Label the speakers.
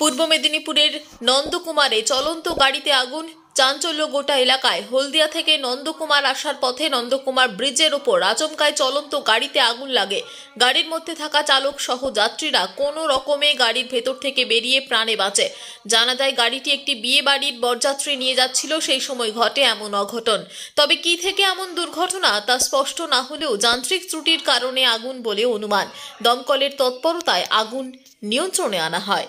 Speaker 1: পূর্ব মেদিনীপুরের নন্দকুমারে চলন্ত গাড়িতে আগুন চাঞ্চল্য গোটা এলাকায় হলদিয়া থেকে নন্দকুমার আসার পথে নন্দকুমার ব্রিজের ওপর আচমকায় চলন্ত গাড়িতে আগুন লাগে গাড়ির মধ্যে থাকা চালক সহ যাত্রীরা কোনো রকমে গাড়ির ভেতর থেকে বেরিয়ে প্রাণে বাঁচে জানা যায় গাড়িটি একটি বিয়ে বাড়ির বরযাত্রী নিয়ে যাচ্ছিল সেই সময় ঘটে এমন অঘটন তবে কি থেকে এমন দুর্ঘটনা তা স্পষ্ট না হলেও যান্ত্রিক ত্রুটির কারণে আগুন বলে অনুমান দমকলের তৎপরতায় আগুন নিয়ন্ত্রণে আনা হয়